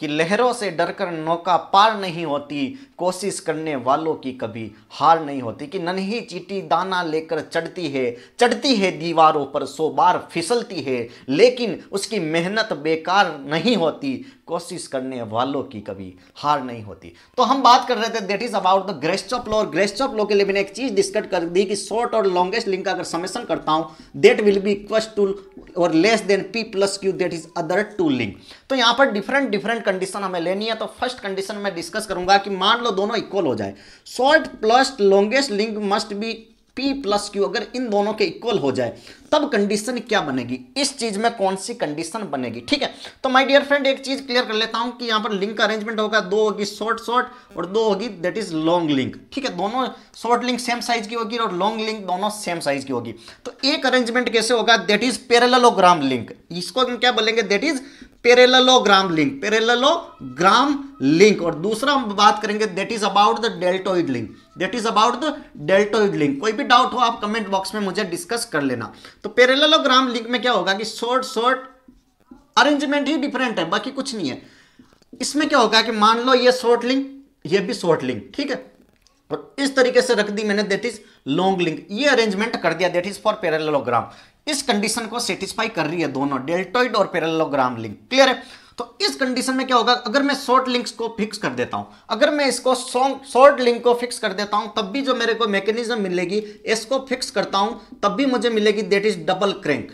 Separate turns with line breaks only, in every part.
कि लहरों से डरकर नौका पार नहीं होती कोशिश करने वालों की कभी हार नहीं होती कि नन्ही चीटी दाना लेकर चढ़ती है चढ़ती है दीवारों पर सो बार फिसलती है लेकिन उसकी मेहनत बेकार नहीं होती कोशिश करने वालों की कभी हार नहीं होती तो हम बात कर रहे थे that is about the Grashof law और ग्रेस्टॉप लो के लिए मैंने एक चीज डिस्कस कर दी कि शॉर्ट और लॉन्गेस्ट लिंक का अगर समेसन करता हूँ that will be equal to और less than P plus Q that is other two link तो यहां पर डिफरेंट डिफरेंट कंडीशन हमें लेनी है तो फर्स्ट कंडीशन में डिस्कस करूंगा कि मान लो दोनों इक्वल हो जाए short plus longest link must be P plus Q अगर इन दोनों के इक्वल हो जाए तब कंडीशन क्या बनेगी इस चीज में कौन सी कंडीशन बनेगी ठीक है तो माय डियर फ्रेंड एक चीज क्लियर कर लेता हूं कि यहां पर लिंक का अरेंजमेंट होगा दो होगी शॉर्ट शॉर्ट और दो होगी दैट इज लॉन्ग लिंक ठीक है दोनों शॉर्ट लिंक सेम साइज की होगी और लॉन्ग लिंक दोनों सेम साइज की होगी तो एक अरेंजमेंट कैसे होगा दैट इज पेरेलोग्राम लिंक इसको हम क्या बोलेंगे that is parallelogram link parallelogram link और दूसरा हम बात करेंगे that is about the deltoid link that is about the deltoid link कोई भी डाउट हो आप कमेंट बॉक्स में मुझे डिस्कस कर लेना तो पेरेलोग्राम लिंक में क्या होगा कि शॉर्ट शॉर्ट अरेंजमेंट ही डिफरेंट है बाकी कुछ नहीं है इसमें क्या होगा कि मान लो ये शॉर्ट लिंक ये भी शॉर्ट लिंक ठीक है और इस तरीके से रख दी मैंने दैट इज लॉन्ग लिंक ये अरेंजमेंट कर दिया दैट इज फॉर पेरेलोग्राम इस कंडीशन को सेटिस्फाई कर रही है दोनों डेल्टोइड और पेरेलोग्राम लिंक क्लियर है तो इस कंडीशन में क्या होगा अगर मैं शॉर्ट लिंक्स को फिक्स कर देता हूं अगर मैं इसको शॉर्ट लिंक को फिक्स कर देता हूं तब भी जो मेरे को मैकेनिज्म मिलेगी इसको फिक्स करता हूं तब भी मुझे मिलेगी देट इज डबल क्रैंक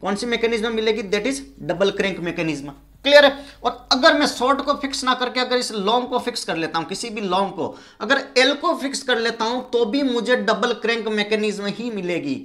कौन सी मैकेनिज्म मिलेगी that is double crank mechanism clear है और अगर मैं शॉर्ट को फिक्स ना करके अगर इस लॉन्ग को फिक्स कर लेता हूं किसी भी लॉन्ग को अगर एल को फिक्स कर लेता हूं तो भी मुझे डबल क्रैंक मैकेनिज्म ही मिलेगी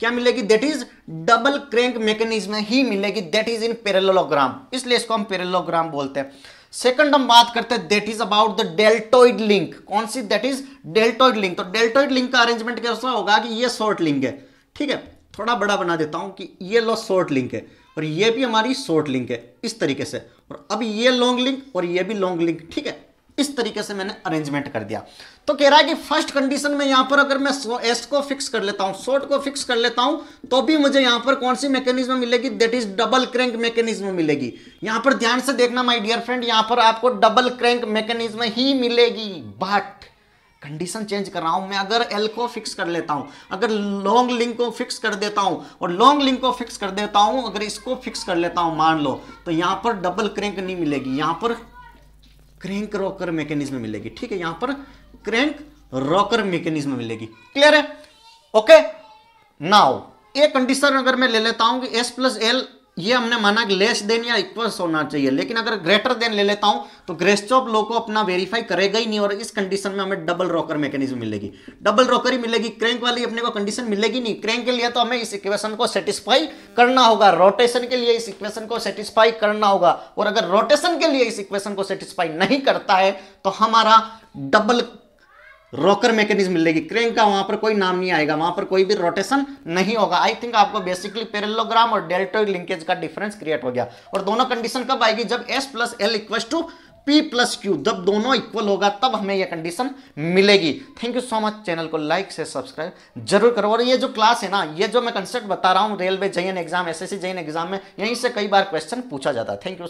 क्या मिलेगी that is double crank mechanism ही मिलेगी दैट इज इन पेरेलोग्राम इसलिए इसको हम पेरेलोग्राम बोलते हैं सेकंड हम बात करते हैं that is about the deltoid link कौन सी दैट इज डेल्टोइड लिंक तो डेल्टोइड लिंक का अरेंजमेंट कैसा होगा कि ये शॉर्ट लिंक है ठीक है थोड़ा बड़ा बना देता हूं कि ये लो शॉर्ट लिंक है और ये भी हमारी शॉर्ट लिंक है इस तरीके से और अब ये लॉन्ग लिंक और ये भी लॉन्ग लिंक ठीक है इस तरीके से मैंने अरेंजमेंट कर दिया तो कह रहा है कि फर्स्ट कंडीशन में यहां पर अगर मैं एस को फिक्स कर लेता हूं शॉर्ट को फिक्स कर लेता हूं तो भी मुझे यहां पर कौन सी मैकेनिज्म मिलेगी that is double crank mechanism मिलेगी यहां पर ध्यान से देखना माय डियर फ्रेंड यहां पर आपको डबल क्रैंक मैकेनिज्म ही मिलेगी बट कंडीशन चेंज कर रहा हूं मैं अगर एल को फिक्स कर लेता हूं अगर लॉन्ग लिंक को फिक्स कर देता हूं और लॉन्ग लिंक को फिक्स कर देता हूं अगर इसको फिक्स कर लेता हूं मान लो तो यहां पर डबल क्रैंक नहीं मिलेगी यहां पर क्रैंक रॉकर मैकेनिज्म मिलेगी ठीक है यहां पर क्रैंक रॉकर मैकेनिज्म मिलेगी क्लियर है ओके नाउ ए कंडीशन अगर मैं ले लेता हूं कि एस प्लस एल ये हमने माना कि लेस देन या इक्वल्स होना चाहिए लेकिन अगर ग्रेटर देन ले लेता हूं तो ग्रेस्टॉप लो को अपना वेरीफाई करेगा ही नहीं और इस कंडीशन में हमें डबल रॉकर मैकेनिज्म मिलेगी डबल रॉकर ही मिलेगी क्रैंक वाली अपने को कंडीशन मिलेगी नहीं क्रैंक के लिए तो हमें इस इक्वेशन को सेटिस्फाई करना होगा रोटेशन के लिए इस इक्वेशन को सेटिस्फाई करना होगा और अगर रोटेशन के लिए इस इक्वेशन को सेटिस्फाई नहीं करता है तो हमारा डबल रोकर मैकेनिज्म मिलेगी क्रेंक का वहां पर कोई नाम नहीं आएगा वहां पर कोई भी रोटेशन नहीं होगा आई थिंक आपको बेसिकली पेरेलोग्राम और डेल्टोइड लिंकेज का डिफरेंस क्रिएट हो गया और दोनों कंडीशन कब आएगी जब S plus L equal to P plus Q जब दोनों इक्वल होगा तब हमें यह कंडीशन मिलेगी thank you so much channel को लाइक से सब्सक्राइब जरूर करो और ये जो क्लास है ना ये जो मैं कंसेप्ट बता रहा हूँ रेलवे जैन एग्जाम सी जैन एग्जाम में यहीं से कई बार क्वेश्चन पूछा जाता है थैंक यू